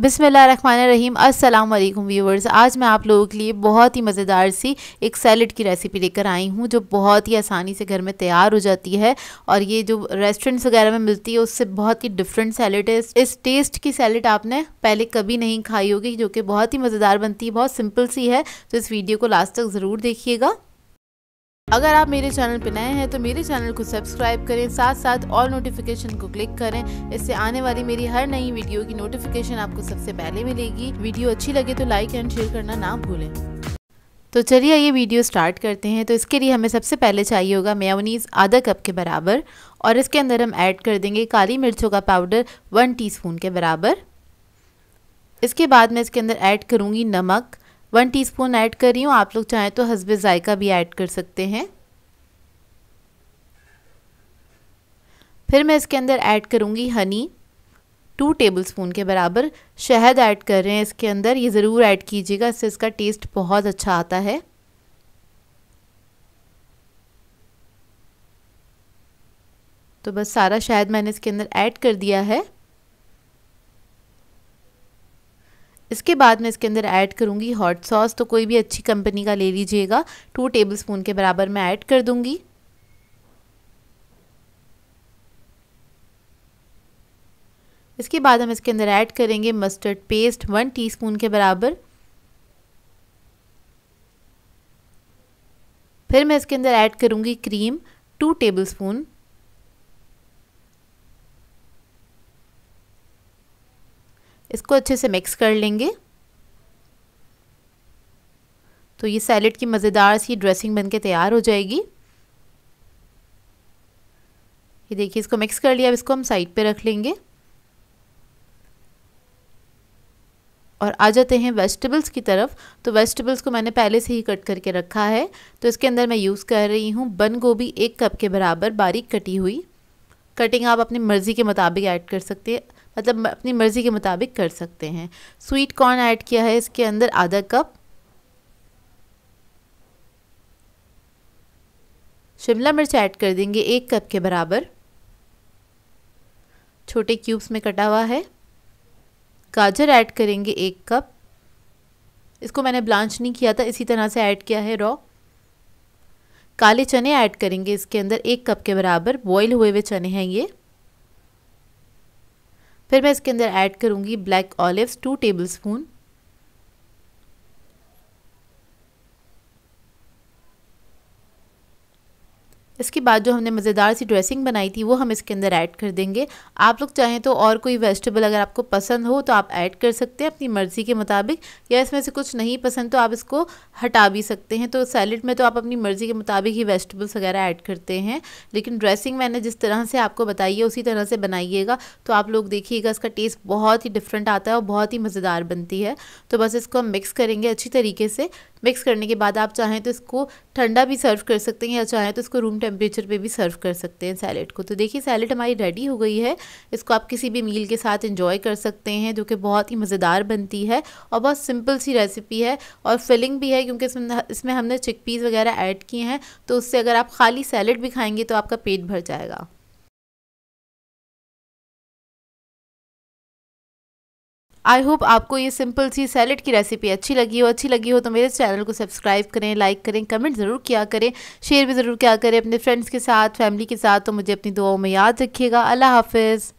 बिसमीम अस्सलाम वालेकुम व्यूवर्स आज मैं आप लोगों के लिए बहुत ही मज़ेदार सी एक सैलड की रेसिपी लेकर आई हूँ जो बहुत ही आसानी से घर में तैयार हो जाती है और ये जो रेस्टोरेंट्स वगैरह में मिलती है उससे बहुत ही डिफरेंट सैलड है इस टेस्ट की सैलड आपने पहले कभी नहीं खाई होगी जो कि बहुत ही मज़ेदार बनती है बहुत सिंपल सी है तो इस वीडियो को लास्ट तक ज़रूर देखिएगा अगर आप मेरे चैनल पर नए हैं तो मेरे चैनल को सब्सक्राइब करें साथ साथ ऑल नोटिफिकेशन को क्लिक करें इससे आने वाली मेरी हर नई वीडियो की नोटिफिकेशन आपको सबसे पहले मिलेगी वीडियो अच्छी लगे तो लाइक एंड शेयर करना ना भूलें तो चलिए ये वीडियो स्टार्ट करते हैं तो इसके लिए हमें सबसे पहले चाहिए होगा मेयोनीज़ आधा कप के बराबर और इसके अंदर हम ऐड कर देंगे काली मिर्चों का पाउडर वन टीस्पून के बराबर इसके बाद मैं इसके अंदर ऐड करूँगी नमक वन टीस्पून ऐड कर रही हूँ आप लोग चाहें तो हसबे ज़ायका भी ऐड कर सकते हैं फिर मैं इसके अंदर ऐड करूँगी हनी टू टेबलस्पून के बराबर शहद ऐड कर रहे हैं इसके अंदर ये ज़रूर ऐड कीजिएगा इससे इसका टेस्ट बहुत अच्छा आता है तो बस सारा शहद मैंने इसके अंदर ऐड कर दिया है इसके बाद मैं इसके अंदर ऐड करूँगी हॉट सॉस तो कोई भी अच्छी कंपनी का ले लीजिएगा टू टेबल स्पून के बराबर मैं ऐड कर दूँगी इसके बाद हम इसके अंदर ऐड करेंगे मस्टर्ड पेस्ट वन टीस्पून के बराबर फिर मैं इसके अंदर ऐड करूँगी क्रीम टू टेबल स्पून इसको अच्छे से मिक्स कर लेंगे तो ये सैलेड की मज़ेदार सी ड्रेसिंग बनके तैयार हो जाएगी ये देखिए इसको मिक्स कर लिया अब इसको हम साइड पे रख लेंगे और आ जाते हैं वेजिटेबल्स की तरफ तो वेजिटेबल्स को मैंने पहले से ही कट करके रखा है तो इसके अंदर मैं यूज़ कर रही हूँ बन गोभी एक कप के बराबर बारीक कटी हुई कटिंग आप अपनी मर्ज़ी के मुताबिक ऐड कर सकते हैं मतलब अपनी मर्ज़ी के मुताबिक कर सकते हैं स्वीट कॉर्न ऐड किया है इसके अंदर आधा कप शिमला मिर्च ऐड कर देंगे एक कप के बराबर छोटे क्यूब्स में कटा हुआ है गाजर ऐड करेंगे एक कप इसको मैंने ब्लांच नहीं किया था इसी तरह से ऐड किया है रॉ काले चने ऐड करेंगे इसके अंदर एक कप के बराबर बॉईल हुए हुए चने हैं ये फिर मैं इसके अंदर ऐड करूँगी black olives two tablespoon इसके बाद जो हमने मज़ेदार सी ड्रेसिंग बनाई थी वो हम इसके अंदर ऐड कर देंगे आप लोग चाहें तो और कोई वेजिटेबल अगर आपको पसंद हो तो आप ऐड कर सकते हैं अपनी मर्ज़ी के मुताबिक या इसमें से कुछ नहीं पसंद तो आप इसको हटा भी सकते हैं तो सैलड में तो आप अपनी मर्ज़ी के मुताबिक ही वेजिटेबल्स वगैरह ऐड करते हैं लेकिन ड्रेसिंग मैंने जिस तरह से आपको बताई है उसी तरह से बनाइएगा तो आप लोग देखिएगा इसका टेस्ट बहुत ही डिफरेंट आता है और बहुत ही मज़ेदार बनती है तो बस इसको हम मिक्स करेंगे अच्छी तरीके से मिक्स करने के बाद आप चाहें तो इसको ठंडा भी सर्व कर सकते हैं या चाहें तो इसको रूम टेम्परेचर पे भी सर्व कर सकते हैं सैलेड को तो देखिए सैलेड हमारी रेडी हो गई है इसको आप किसी भी मील के साथ इंजॉय कर सकते हैं जो कि बहुत ही मज़ेदार बनती है और बहुत सिंपल सी रेसिपी है और फिलिंग भी है क्योंकि इसमें इसमें हमने चिक वगैरह ऐड किए हैं तो उससे अगर आप खाली सैलेड भी खाएँगे तो आपका पेट भर जाएगा आई होप आपको ये सिंपल सी सैलड की रेसिपी अच्छी लगी हो अच्छी लगी हो तो मेरे चैनल को सब्सक्राइब करें लाइक करें कमेंट ज़रूर किया करें शेयर भी ज़रूर किया करें अपने फ्रेंड्स के साथ फैमिली के साथ तो मुझे अपनी दुआओं में याद रखिएगा अल्लाह हाफिज़